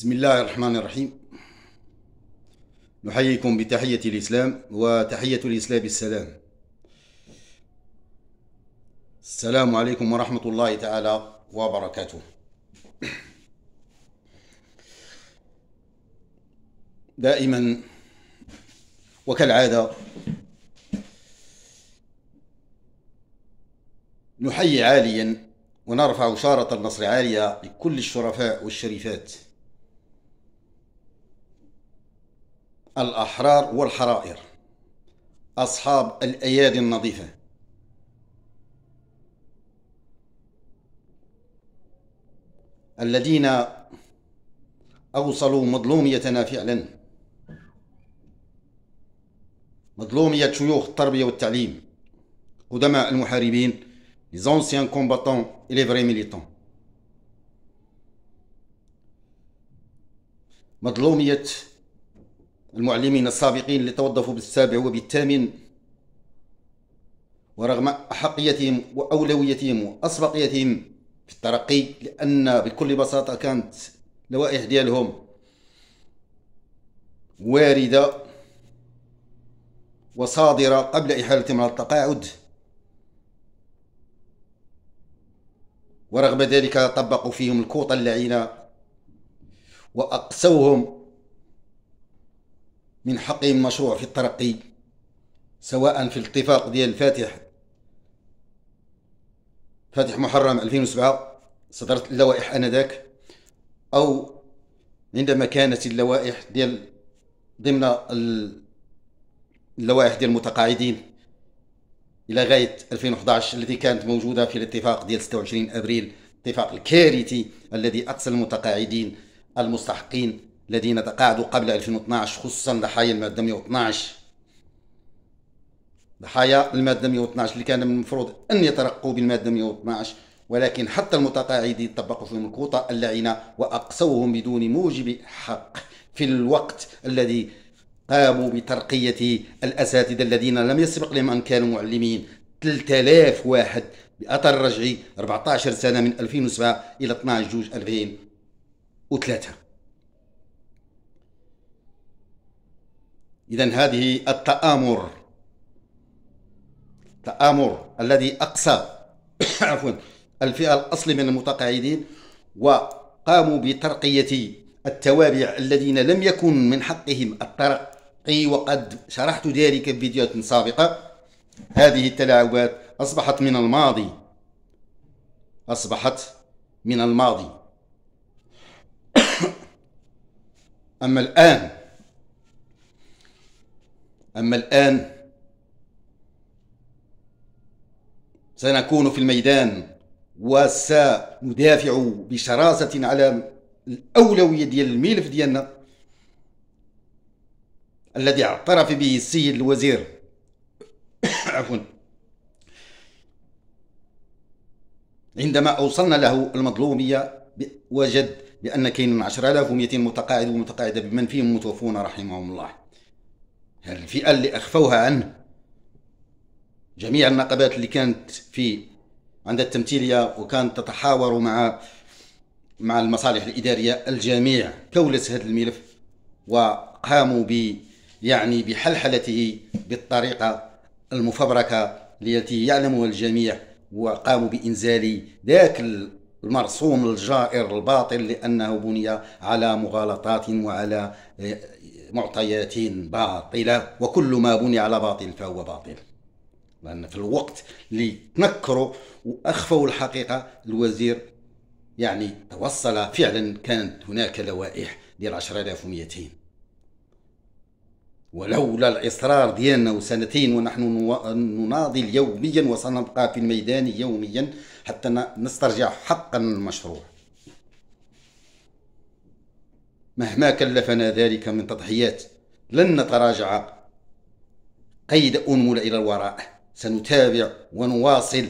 بسم الله الرحمن الرحيم نحييكم بتحية الإسلام وتحية الإسلام السلام السلام عليكم ورحمة الله تعالى وبركاته دائما وكالعادة نحيي عاليا ونرفع شارة النصر عالية لكل الشرفاء والشريفات الأحرار والحرائر أصحاب الأيادي النظيفة الذين أوصلوا مظلوميتنا فعلا مظلومية شيوخ التربية والتعليم قدماء المحاربين les anciens combattants et les vrais militants مظلومية المعلمين السابقين اللي توظفوا بالسابع وبالثامن ورغم أحقيتهم وأولويتهم وأسبقيتهم في الترقي لأن بكل بساطة كانت لوائح ديالهم واردة وصادرة قبل إحالتهم على التقاعد ورغم ذلك طبقوا فيهم الكوطة اللعينة وأقسوهم من حقهم المشروع في الترقي سواء في الاتفاق ديال الفاتح فاتح محرم 2007 صدرت اللوائح انذاك او عندما كانت اللوائح ديال ضمن اللوائح ديال المتقاعدين الى غايه 2011 التي كانت موجوده في الاتفاق ديال 26 ابريل الاتفاق الكارثي الذي اقصى المتقاعدين المستحقين الذين تقاعدوا قبل 2012 خصوصا ضحايا المادة 112 ضحايا المادة 112 اللي كان من المفروض أن يترقوا بالمادة 112 ولكن حتى المتقاعدين طبقوا فيهم الكوطة اللعينة وأقصوهم بدون موجب حق في الوقت الذي قاموا بترقية الأساتذة الذين لم يسبق لهم أن كانوا معلمين 3000 واحد بأثر رجعي 14 سنة من 2007 إلى 12 جوج 2003 إذا هذه التآمر التآمر الذي أقصى عفوا الفئة الأصل من المتقاعدين وقاموا بترقية التوابع الذين لم يكن من حقهم الترقي وقد شرحت ذلك في فيديوهات سابقة هذه التلاعبات أصبحت من الماضي أصبحت من الماضي أما الآن أما الآن سنكون في الميدان وسندافع بشراسة على الأولوية ديال الملف ديالنا الذي اعترف به السيد الوزير عفوا عندما أوصلنا له المظلومية وجد بأن كاين 10200 متقاعد ومتقاعدة بمن فيهم متوفون رحمهم الله الفئة اللي أخفوها عنه جميع النقابات اللي كانت في عند التمثيلية وكانت تتحاور مع مع المصالح الإدارية الجميع كولس هذا الملف وقاموا ب يعني بحلحلته بالطريقة المفبركة التي يعلمها الجميع وقاموا بإنزال ذاك المرسوم الجائر الباطل لأنه بني على مغالطات وعلى معطيات باطلة وكل ما بني على باطل فهو باطل لأن في الوقت اللي تنكروا وأخفوا الحقيقة الوزير يعني توصل فعلا كانت هناك لوائح ديال 10200 ولولا الإصرار ديالنا وسنتين ونحن نناضل يوميا وسنبقى في الميدان يوميا حتى نسترجع حقا المشروع مهما كلفنا ذلك من تضحيات لن نتراجع قيد أنمل إلى الوراء سنتابع ونواصل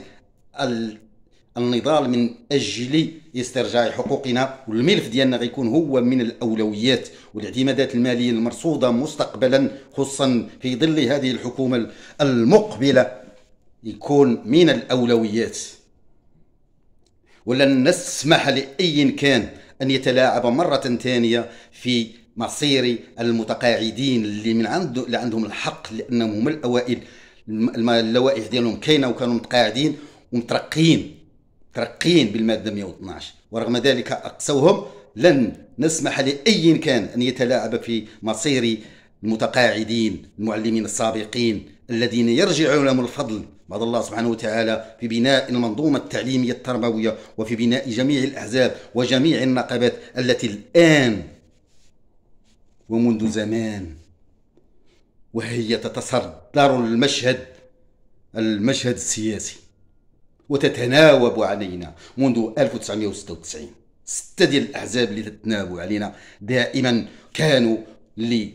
النضال من أجل استرجاع حقوقنا والملف ديالنا غيكون هو من الأولويات والاعتمادات المالية المرصودة مستقبلا خصوصا في ظل هذه الحكومة المقبلة يكون من الأولويات ولن نسمح لأي كان أن يتلاعب مرة ثانية في مصير المتقاعدين اللي من عنده اللي عندهم الحق لأنهم هما الأوائل اللوائح ديالهم كاينه وكانوا متقاعدين ومترقين ترقين بالماده 112 ورغم ذلك اقسوهم لن نسمح لاي كان ان يتلاعب في مصير المتقاعدين المعلمين السابقين الذين يرجع لهم الفضل بعد الله سبحانه وتعالى في بناء المنظومة التعليمية التربوية وفي بناء جميع الأحزاب وجميع النقابات التي الآن ومنذ زمان وهي تتصدر المشهد المشهد السياسي وتتناوب علينا منذ 1996 ستة ديال الأحزاب اللي تتناوب علينا دائما كانوا اللي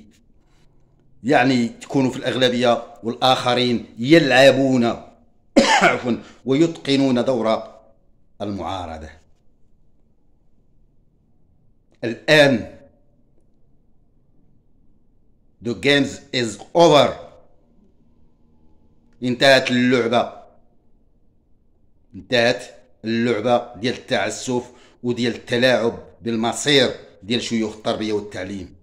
يعني تكونوا في الأغلبية والآخرين يلعبون عفوا ويتقنون دور المعارضة الآن The games is over انتهت اللعبة انتهت اللعبة ديال التعسف وديال التلاعب بالمصير ديال شيوخ التربية والتعليم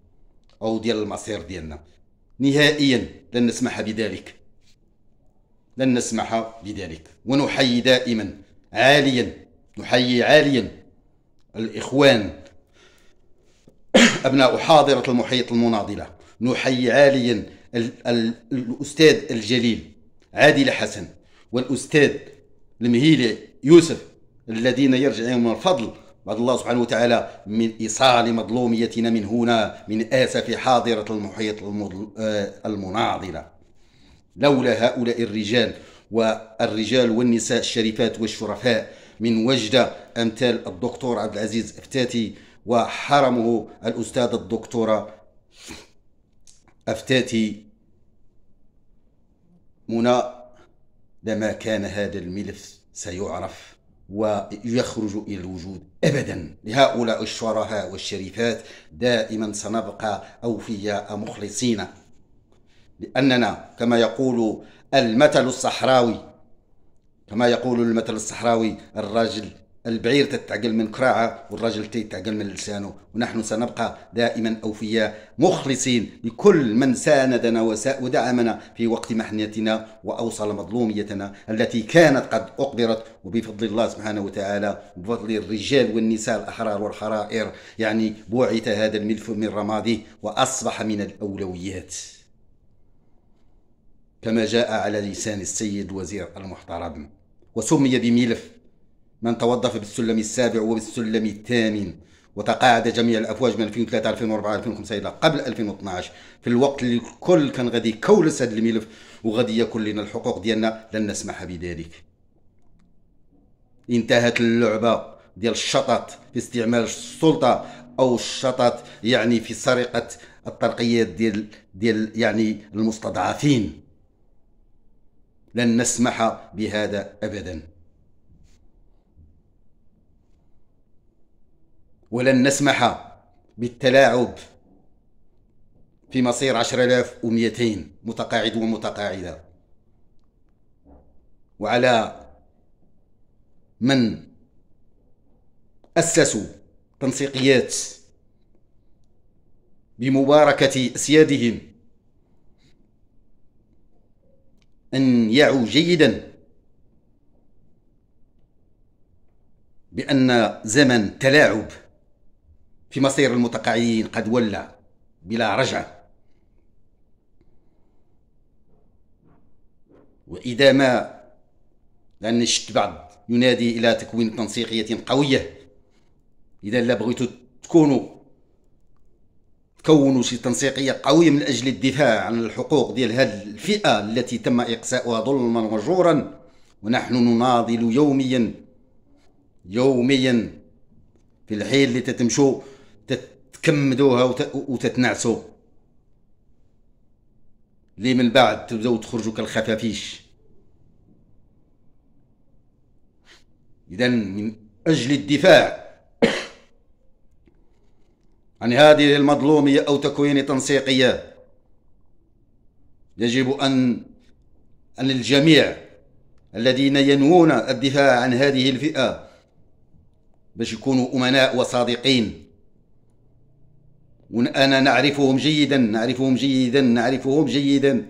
أو ديال المصير ديالنا نهائيا لن نسمح بذلك لن نسمح بذلك ونحيي دائما عاليا نحيي عاليا الإخوان أبناء حاضرة المحيط المناضلة نحيي عاليا الأستاذ الجليل عادل حسن والأستاذ المهيلي يوسف الذين يرجع من الفضل بعد الله سبحانه وتعالى من إيصال مظلوميتنا من هنا من آسف حاضرة المحيط آه، المناضلة لولا هؤلاء الرجال والرجال والنساء الشريفات والشرفاء من وجدة أمثال الدكتور عبد العزيز أفتاتي وحرمه الأستاذ الدكتورة أفتاتي منى لما كان هذا الملف سيعرف ويخرج إلى الوجود أبدا لهؤلاء الشرفاء والشريفات دائما سنبقى أوفياء مخلصين لأننا كما يقول المثل الصحراوي كما يقول المثل الصحراوي الرجل البعير تتعقل من كراعة والرجل تتعقل من لسانه ونحن سنبقى دائما أوفياء مخلصين لكل من ساندنا ودعمنا في وقت محنتنا وأوصل مظلوميتنا التي كانت قد أقدرت وبفضل الله سبحانه وتعالى وبفضل الرجال والنساء الأحرار والحرائر يعني بعث هذا الملف من رماده وأصبح من الأولويات كما جاء على لسان السيد وزير المحترم وسمي بملف من توظف بالسلم السابع وبالسلم الثامن وتقاعد جميع الافواج من 2003 2004 2005 الى قبل 2012 في الوقت اللي الكل كان غادي يكولس هذا الملف وغادي ياكل لنا الحقوق ديالنا لن نسمح بذلك انتهت اللعبه ديال الشطط في استعمال السلطه او الشطط يعني في سرقه الترقيات ديال ديال يعني المستضعفين لن نسمح بهذا ابدا ولن نسمح بالتلاعب في مصير 10200 متقاعد ومتقاعدة وعلى من أسسوا تنسيقيات بمباركة أسيادهم أن يعوا جيدا بأن زمن تلاعب في مصير المتقاعدين قد ولى بلا رجعة وإذا ما لأن شت بعض ينادي إلى تكوين تنسيقية قوية إذا لا بغيتو تكونوا تكونوا شي تنسيقية قوية من أجل الدفاع عن الحقوق ديال هذه الفئة التي تم إقساؤها ظلما وجورا ونحن نناضل يوميا يوميا في الحيل اللي تتمشوا تكمدوها وت... وتتنعسوا لي من بعد تبداو تخرجوا كالخفافيش اذا من اجل الدفاع عن هذه المظلوميه او تكوين تنسيقيه يجب ان ان الجميع الذين ينوون الدفاع عن هذه الفئه باش يكونوا امناء وصادقين وأنا نعرفهم جيدا نعرفهم جيدا نعرفهم جيدا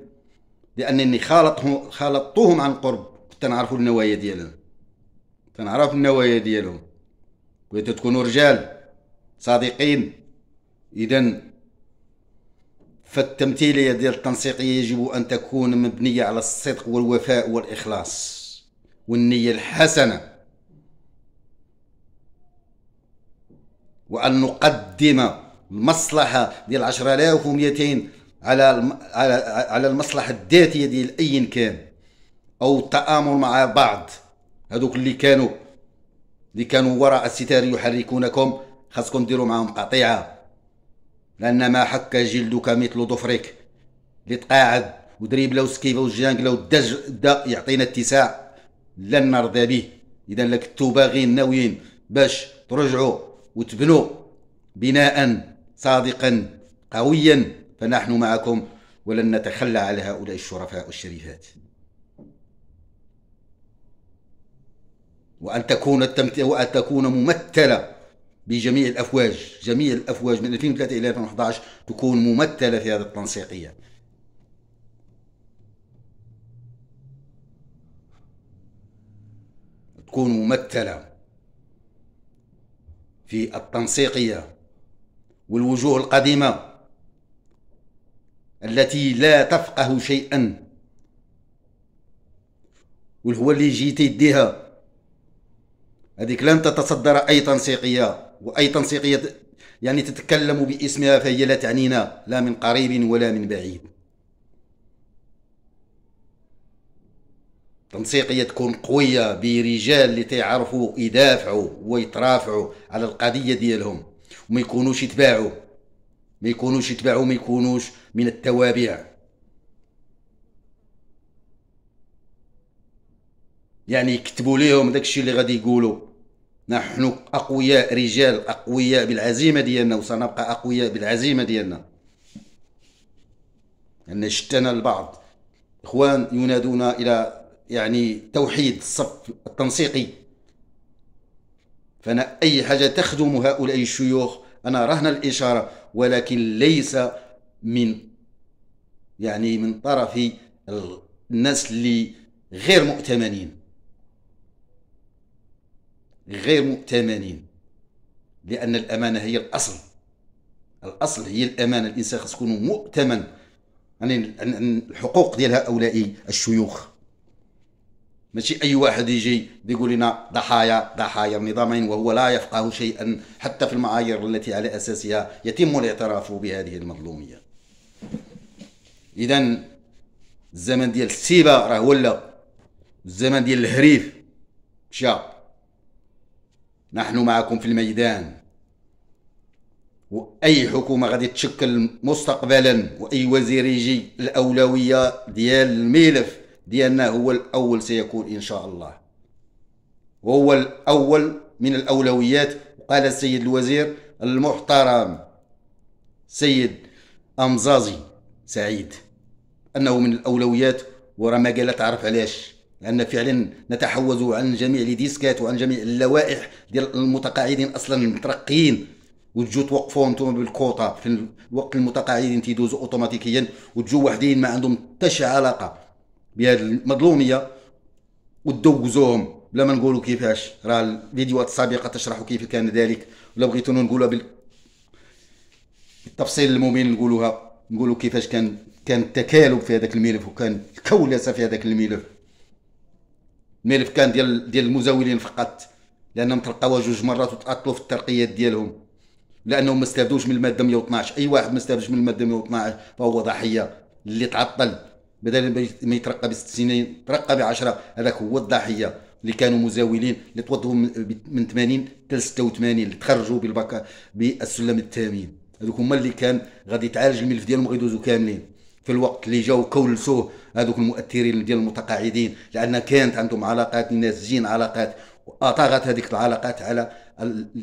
لأنني خالطهم خالطتهم عن قرب كنت نعرف النوايا ديالهم تنعرف النوايا ديالهم بغيت تكونوا رجال صادقين إذا فالتمثيلية ديال التنسيقية يجب أن تكون مبنية على الصدق والوفاء والإخلاص والنية الحسنة وأن نقدم المصلحه ديال 10200 على على على المصلحه الذاتيه ديال اي كان او التامر مع بعض هذوك اللي كانوا اللي كانوا وراء الستار يحركونكم خاصكم ديروا معاهم قطيعه لان ما حك جلدك مثل ظفرك اللي تقاعد لو وسكيفه والجانكلا والدج دا يعطينا اتساع لن نرضى به اذا لك باغيين ناويين باش ترجعوا وتبنوا بناء صادقا قويا فنحن معكم ولن نتخلى على هؤلاء الشرفاء الشريفات وأن تكون التمت... وأن تكون ممثلة بجميع الأفواج جميع الأفواج من 2003 إلى 2011 تكون ممثلة في هذا التنسيقية تكون ممثلة في التنسيقية والوجوه القديمة التي لا تفقه شيئا والهو اللي جيت يديها هذيك لن تتصدر أي تنسيقية وأي تنسيقية يعني تتكلم باسمها فهي لا تعنينا لا من قريب ولا من بعيد تنسيقية تكون قوية برجال اللي تيعرفوا يدافعوا ويترافعوا على القضية ديالهم وما يكونوش يتباعوا ما يكونوش يتباعوا ما يكونوش من التوابع يعني يكتبوا ليهم داكشي اللي غادي يقولوا نحن اقوياء رجال اقوياء بالعزيمه ديالنا وسنبقى اقوياء بالعزيمه ديالنا ان يعني شتنا البعض اخوان ينادون الى يعني توحيد الصف التنسيقي فانا اي حاجه تخدم هؤلاء الشيوخ انا رهن الاشاره ولكن ليس من يعني من طرف الناس اللي غير مؤتمنين غير مؤتمنين لان الامانه هي الاصل الاصل هي الامانه الانسان خاص يكون مؤتمن عن يعني الحقوق ديال هؤلاء الشيوخ ماشي اي واحد يجي بيقول لنا ضحايا ضحايا النظامين وهو لا يفقه شيئا حتى في المعايير التي على اساسها يتم الاعتراف بهذه المظلوميه اذا الزمن ديال السيبه راه ولا الزمن ديال الهريف مشى نحن معكم في الميدان واي حكومه غادي تشكل مستقبلا واي وزير يجي الاولويه ديال الملف ديالنا هو الأول سيكون إن شاء الله وهو الأول من الأولويات قال السيد الوزير المحترم سيد أمزازي سعيد أنه من الأولويات ورا ما قال تعرف علاش لأن فعلا نتحوز عن جميع الديسكات وعن جميع اللوائح ديال المتقاعدين أصلا المترقيين وتجو توقفوا نتوما بالكوطه في الوقت المتقاعدين تيدوزوا اوتوماتيكيا وتجو وحدين ما عندهم حتى علاقه بهذه المظلوميه ودوزوهم بلا ما نقولوا كيفاش راه الفيديوهات السابقه تشرح كيف كان ذلك ولا بغيتونا نقولها بالتفصيل الممين نقولوها نقولوا كيفاش كان كان التكالب في هذاك الملف وكان الكولسه في هذاك الملف الملف كان ديال ديال المزاولين فقط لانهم تلقاو جوج مرات وتاطلوا في الترقيات ديالهم لانهم ما استافدوش من الماده 112 اي واحد ما استافدش من الماده 112 فهو ضحيه اللي تعطل بدل ما يترقى بست سنين ترقى ب 10 هذاك هو الضحيه اللي كانوا مزاولين اللي توضوا من 80 حتى 86 اللي تخرجوا بالبكا بالسلم الثامن هذوك هما اللي كان غادي يتعالج الملف ديالهم غيدوزوا كاملين في الوقت اللي جاو كولسوه هذوك المؤثرين ديال المتقاعدين لان كانت عندهم علاقات نازجين علاقات واطاغت هذيك العلاقات على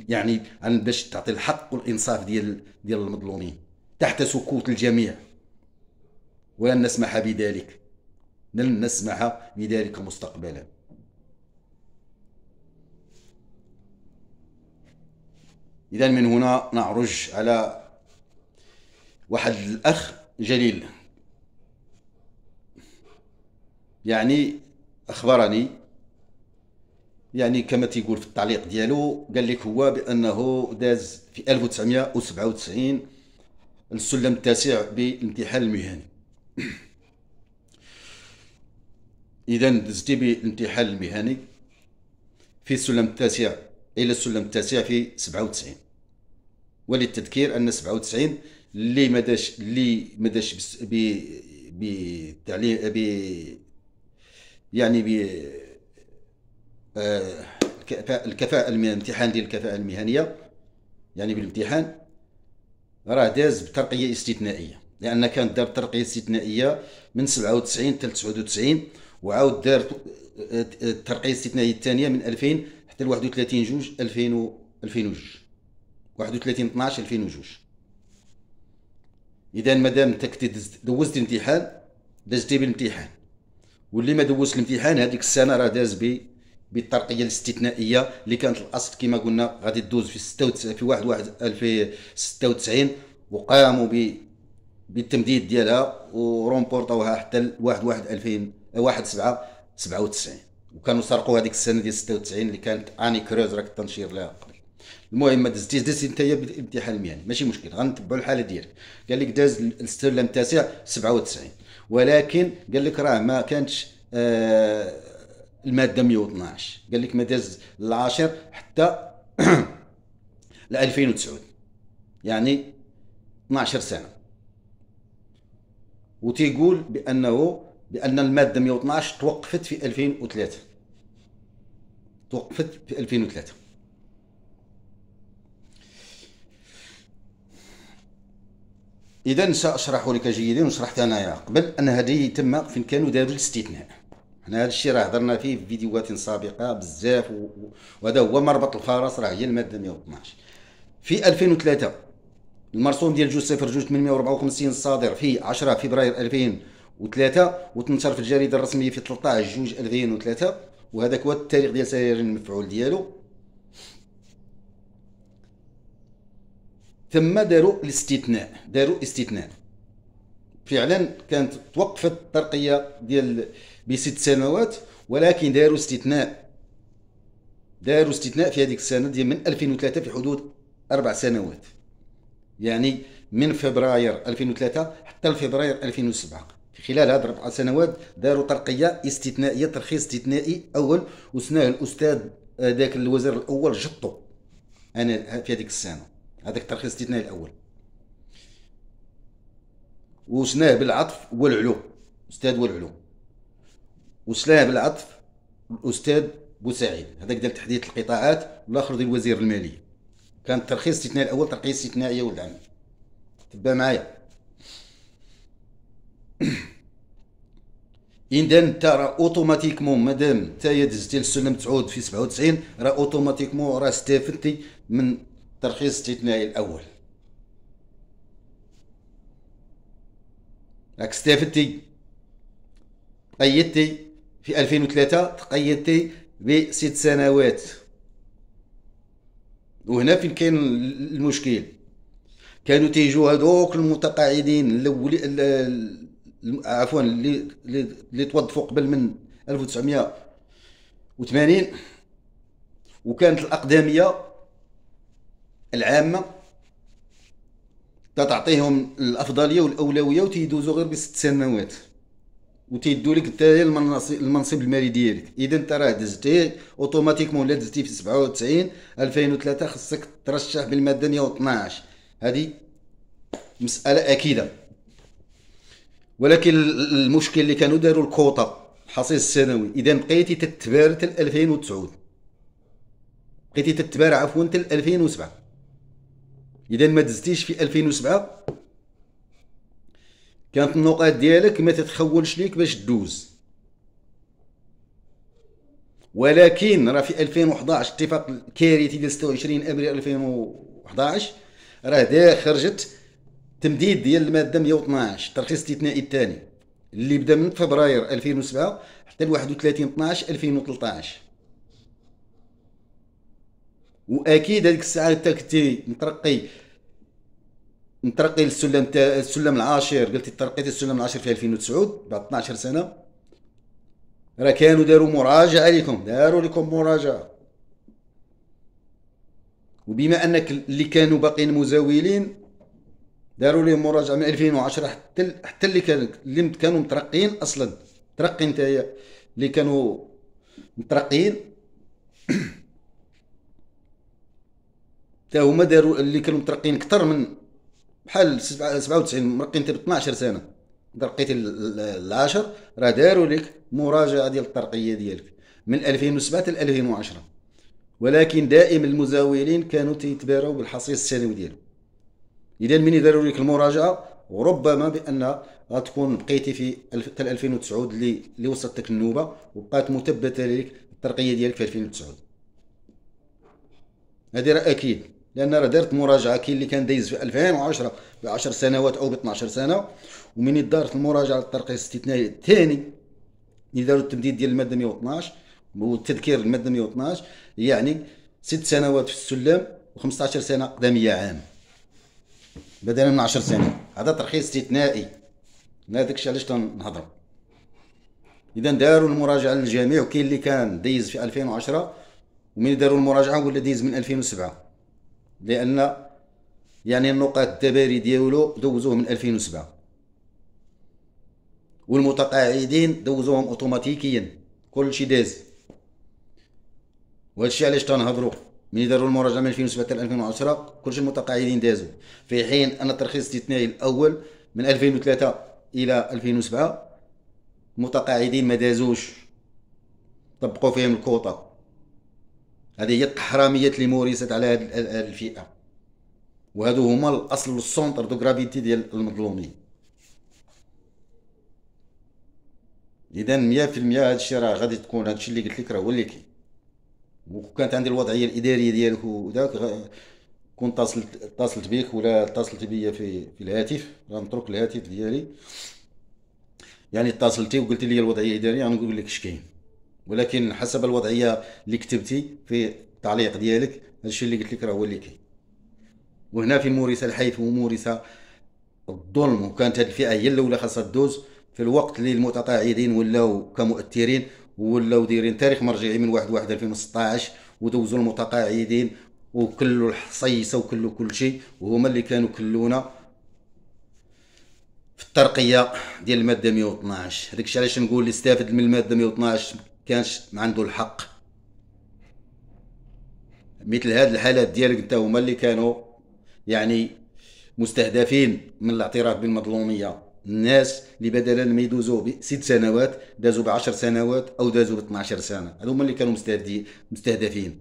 يعني باش تعطي الحق والانصاف ديال ديال المظلومين تحت سكوت الجميع ولن نسمح بذلك لن نسمح بذلك مستقبلا إذا من هنا نعرج على واحد الأخ جليل يعني أخبرني يعني كما تيقول في التعليق ديالو قال لك هو بأنه داز في 1997 السلم التاسع بالامتحان المهني اذا دزتي بالامتحان المهني في السلم التاسع الى السلم التاسع في 97 وللتذكير ان 97 اللي ما داش اللي ما داش ب بتعليم ب يعني ب آه الكفاءة الامتحان ديال الكفاءة المهنية يعني بالامتحان راه داز بترقية استثنائية لان كان دار ترقيه استثنائيه من 97 حتى 99 وعاود دار الترقيه الاستثنائيه الثانيه من 2000 حتى 31 جوج 2000 2002 31 12 2002 اذا مادام انت كنت دوزت الامتحان دازتي بالامتحان واللي ما دوزش الامتحان هذيك السنه راه داز ب بالترقيه الاستثنائيه اللي كانت الاصل كما قلنا غادي تدوز في 96 في 1 1 2096 وقاموا بالتمديد ديالها ورومبورطوها حتى ل 1 1 2000 1 7 97 وكانوا سرقوا هذيك السنه ديال 96 اللي كانت اني كروز راك تنشير لها قبل المهم ما دزتيش دزتي انت بالامتحان المهني ماشي مشكل غنتبعوا الحاله ديالك قال لك داز السلم التاسع 97 ولكن قال لك راه ما كانتش آه الماده 112 قال لك ما داز العاشر حتى ل 2009 يعني 12 سنه وتيقول بانه بان الماده 112 توقفت في 2003 توقفت في 2003 اذا ساشرح لك جيدا وشرحت انايا قبل ان هذه تم فين كانوا داروا الاستثناء حنا هذا الشيء راه هضرنا فيه في فيديوهات سابقه بزاف وهذا هو مربط الفرس راه هي الماده 112 في 2003 المرسوم ديال جوج صفر جوج وخمسين الصادر في عشرة فبراير ألفين وثلاثة وتنشر في الجريده الرسميه في 13 جوج ألفين وثلاثة وهذاك هو التاريخ ديال سرير المفعول ديالو ثم داروا الاستثناء داروا استثناء فعلا كانت توقفت الترقيه ديال بست سنوات ولكن داروا استثناء داروا استثناء في هذيك السنه ديال من ألفين وثلاثة في حدود اربع سنوات يعني من فبراير 2003 حتى فبراير 2007 في خلال هذه الاربع سنوات داروا ترقيه استثنائيه ترخيص استثنائي اول وسناه الاستاذ آه، ذاك الوزير الاول جطو انا في هذيك السنه هذاك الترخيص الاستثنائي الاول وسناه بالعطف والعلو استاذ والعلو وسناه بالعطف الاستاذ بوسعيد هذاك ديال تحديث القطاعات والاخر ديال وزير الماليه كان الترخيص الاستثنائي الاول ترخيص استثنائيه عمي تبع معايا اذا انت راه اوتوماتيكمون مادام انت دزتي للسلم تعود في 97 راه اوتوماتيكمون راه استفدتي من ترخيص الاستثنائي الاول راك استفدتي قيدتي في 2003 تقيدتي بست سنوات وهنا فين كاين المشكل كانوا تيجوا هذوك المتقاعدين الاول عفوا اللي اللي توظفوا قبل من 1980 وكانت الاقدميه العامه تتعطيهم الافضليه والاولويه وتيدوزوا غير بست سنوات وتيدوا لك انت المنصب المالي ديالك اذا انت راه دزتي اوتوماتيكمون ولا دزتي في 97 2003 خصك ترشح بالماده 112 هذه مساله اكيده ولكن المشكل اللي كانوا داروا الكوطا الحصيص السنوي اذا بقيتي تتبار حتى 2009 بقيتي تتبار عفوا حتى 2007 اذا ما دزتيش في 2007 كانت النقاط ديالك ما تتخولش ليك باش تدوز ولكن راه في 2011 اتفاق كارثي ديال 26 ابريل 2011 راه دا خرجت تمديد ديال الماده 112 الترخيص الاستثنائي الثاني اللي بدا من فبراير 2007 حتى ل 31 12 2013 واكيد هذيك الساعه انت كنتي مترقي نترقي للسلم تا السلم العاشر قلت ترقيت السلم العاشر في 2009 بعد 12 سنه راه كانوا داروا مراجعه لكم داروا لكم مراجعه وبما انك اللي كانوا باقيين مزاولين داروا لهم مراجعه من 2010 حتى حتى اللي كان اللي كانوا مترقيين اصلا ترقي نتايا اللي كانوا مترقيين حتى هما داروا اللي كانوا مترقيين اكثر من بحال 97 انت ب 12 سنه اذا رقيتي 10 راه داروا لك مراجعه ديال الترقيه ديالك من 2007 ل 2010 ولكن دائما المزاولين كانوا تيتباروا بالحصيص السنوي ديالهم اذا من داروا لك المراجعه وربما بان غتكون بقيتي في 2009 اللي اللي وصلت النوبه وبقات مثبته لك الترقيه ديالك في 2009 هذه راه اكيد لان راه درت مراجعه كاين اللي كان دايز في 2010 ب 10 سنوات او ب 12 سنه ومن دارت المراجعه للترقيه الاستثنائي الثاني اللي داروا التمديد ديال الماده 112 والتذكير الماده 112 يعني ست سنوات في السلم و15 سنه اقدميه عام بدلا من 10 سنين هذا ترخيص استثنائي ما داكشي علاش تنهضر اذا داروا المراجعه للجميع وكاين اللي كان دايز في 2010 ومن داروا المراجعه ولا دايز من 2007 لان يعني النقاط الدباري ديالو دوزوه من 2007 والمتقاعدين دوزوهم اوتوماتيكيا كلشي داز وهادشي علاش تنهضروا ملي داروا المراجعه من 2007 حتى 2010 كلشي المتقاعدين دازوا في حين ان الترخيص الاستثنائي الاول من 2003 الى 2007 المتقاعدين ما دازوش طبقوا فيهم الكوطه هذه هي التحراميات اللي مورست على هذه الفئه وهذو هما الاصل السونتر دو غرافيتي ديال المظلومين اذا 100% هذا الشيء راه غادي تكون هذا الشيء اللي قلت لك راه هو اللي كاين وكانت عندي الوضعيه الاداريه ديالك وداك كون اتصلت اتصلت بك ولا اتصلت بيا في في الهاتف غنترك الهاتف ديالي يعني اتصلتي وقلت لي الوضعيه الاداريه غنقول لك اش كاين ولكن حسب الوضعيه اللي كتبتي في التعليق ديالك هادشي اللي قلت لك راه هو اللي كاين وهنا في موريسا الحيف وموريسا الظلم وكانت هذه الفئه هي الاولى خاصها تدوز في الوقت اللي المتقاعدين ولاو كمؤثرين ولاو دايرين تاريخ مرجعي من 1 1 2016 ودوزوا المتقاعدين وكلوا الحصيصه وكلوا كل شيء وهما اللي كانوا كلونا في الترقيه ديال الماده 112 داكشي علاش نقول استافد من الماده 112 كانش عنده الحق مثل هذه الحالات ديالك انت هما اللي كانوا يعني مستهدفين من الاعتراف بالمظلوميه الناس اللي بدلا ما يدوزوا بست سنوات دازوا بعشر سنوات او دازوا ب 12 سنه هذو هما اللي كانوا مستهدفين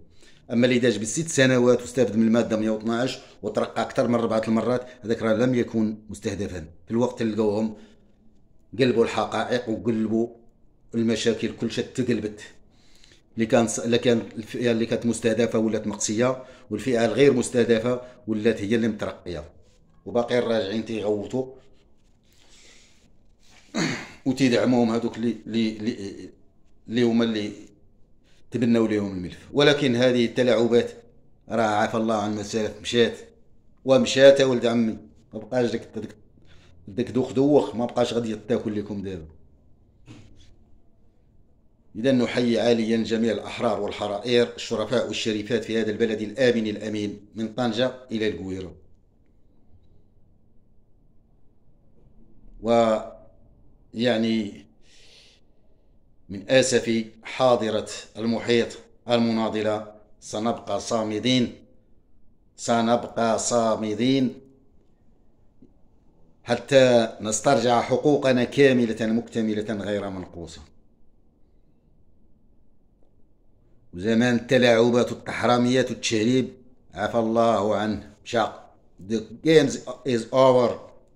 اما اللي داج بست سنوات واستفد من الماده 112 وترقى اكثر من اربعه المرات هذاك راه لم يكن مستهدفا في الوقت اللي لقوهم قلبوا الحقائق وقلبوا المشاكل كل شيء تقلبت اللي كان اللي كان الفئه اللي كانت مستهدفه ولات مقصيه والفئه الغير مستهدفه ولات هي اللي مترقيه وباقي الراجعين تيغوتوا وتيدعموهم هذوك اللي اللي اللي هما اللي تبنوا لهم الملف ولكن هذه التلاعبات راه عاف الله عن المساله مشات ومشات يا ولد عمي ما بقاش داك داك دوخ دوخ ما بقاش غادي تاكل لكم دابا إذا نحيي عاليا جميع الأحرار والحرائر الشرفاء والشريفات في هذا البلد الآمن الأمين من طنجة إلى القويرة ويعني من آسف حاضرة المحيط المناضلة سنبقى صامدين سنبقى صامدين حتى نسترجع حقوقنا كاملة مكتملة غير منقوصة وزمان التلاعبات والتحراميات والتشريب عفى الله عنه مشاق The games is over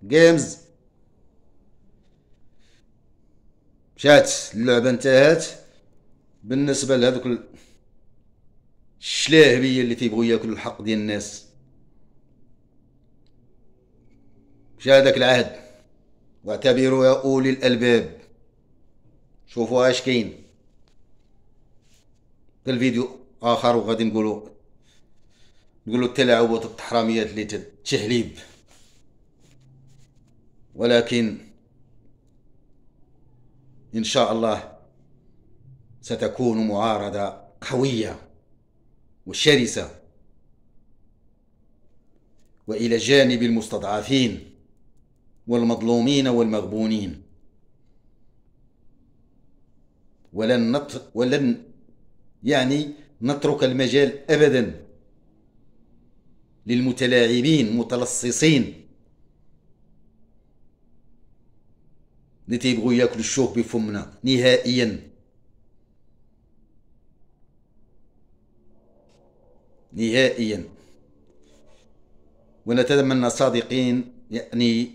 games مشات اللعبة انتهت بالنسبة لهذوك الشلاهبية اللي تيبغوا ياكل الحق ديال الناس مشى هذاك العهد واعتبروا يا أولي الألباب شوفوا اش كاين فيديو اخر وغادي نقولوا نقولوا التلاعبات التحراميات اللي تهليب ولكن ان شاء الله ستكون معارضه قويه وشرسه والى جانب المستضعفين والمظلومين والمغبونين ولن, نط... ولن يعني نترك المجال أبدا للمتلاعبين متلصصين اللي تيبغوا ياكلوا الشوك بفمنا نهائيا نهائيا ونتمنى صادقين يعني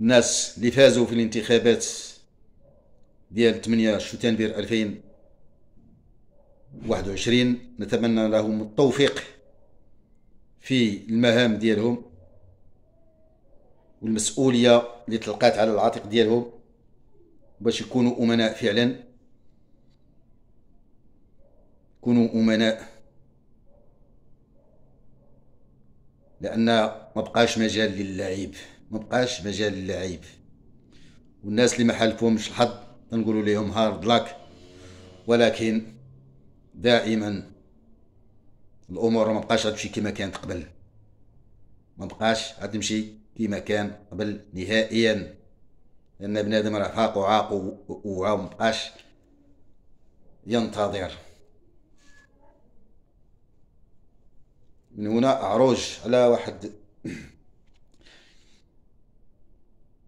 الناس اللي فازوا في الانتخابات ديال 8 شتنبر 2000 21 نتمنى لهم التوفيق في المهام ديالهم والمسؤولية اللي تلقات على العاتق ديالهم باش يكونوا أمناء فعلا يكونوا أمناء لأن ما بقاش مجال للعيب ما بقاش مجال للعيب والناس اللي ما حالفهمش الحظ نقولوا لهم هارد لاك ولكن دائما الامور ما بقاش غتمشي كما كانت قبل ما بقاش غتمشي كما كان قبل نهائيا لان بنادم راه فاق وعاق وما بقاش ينتظر من هنا عروج على واحد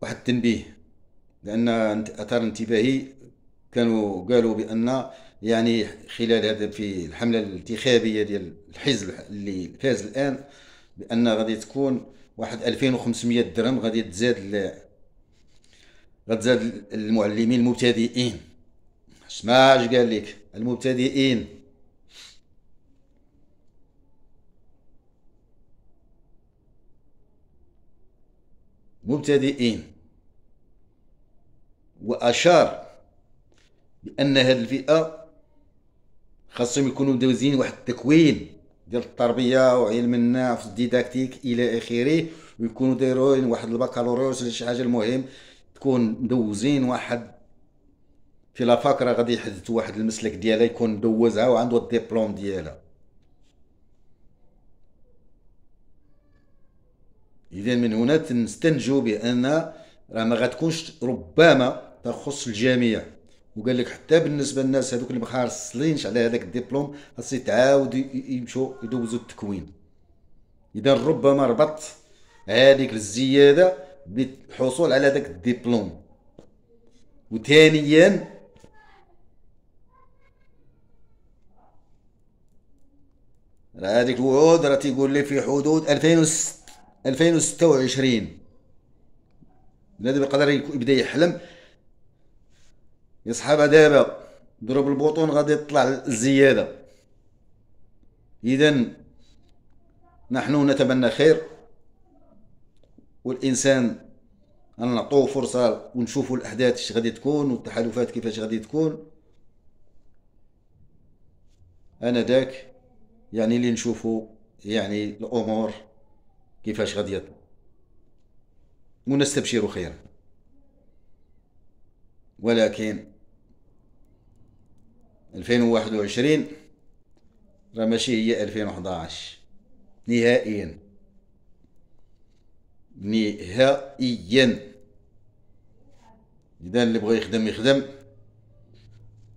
واحد التنبيه لان اثار انتباهي كانوا قالوا بان يعني خلال هذا في الحمله الانتخابيه ديال الحزب اللي فاز الان بان غادي تكون واحد 2500 درهم غادي تزاد ل... غتزاد المعلمين المبتدئين سماش قال لك المبتدئين مبتدئين واشار بان هذه الفئه خاصهم يكونوا مدوزين واحد التكوين ديال التربيه وعلم النفس ديداكتيك الى اخره ويكونوا دايرين واحد البكالوريوس ولا شي حاجه المهم تكون مدوزين واحد في لافاك راه غادي يحدثوا واحد المسلك ديالها يكون مدوزها وعنده الدبلوم ديالها اذا من هنا تنستنتجوا بان راه ما غتكونش ربما تخص الجميع وقال لك حتى بالنسبه للناس هذوك اللي ما على هذاك الدبلوم خاص يتعاودوا يمشوا يدوزوا التكوين اذا ربما ربط هذيك الزياده بالحصول على ذاك الدبلوم وثانيا راه هذيك الوعود راه تيقول لي في حدود 2026 بنادم يقدر يبدا يحلم يسحبها دابا ضرب البوطون غادي تطلع الزيادة إذا نحن نتمنى خير والإنسان أن نعطوه فرصة ونشوفوا الأحداث اش غادي تكون والتحالفات كيفاش غادي تكون أنا ذاك يعني اللي نشوفوا يعني الأمور كيفاش غادي يطلع ونستبشر خيرا ولكن 2021 راه ماشي هي 2011 نهائيا نهائيا اذا اللي بغى يخدم يخدم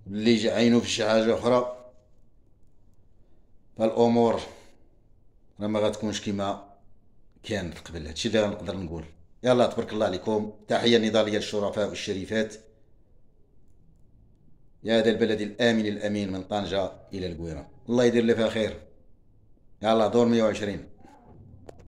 اللي جا عينو في شي حاجه اخرى فالامور راه ما غتكونش كيما كانت قبل هادشي اللي غنقدر نقول يلا تبارك الله عليكم تحيه نضاليه للشرفاء والشريفات يا هذا البلد الامن الامين من طنجه الى القويره الله يدير لي فيها خير يلا دور 120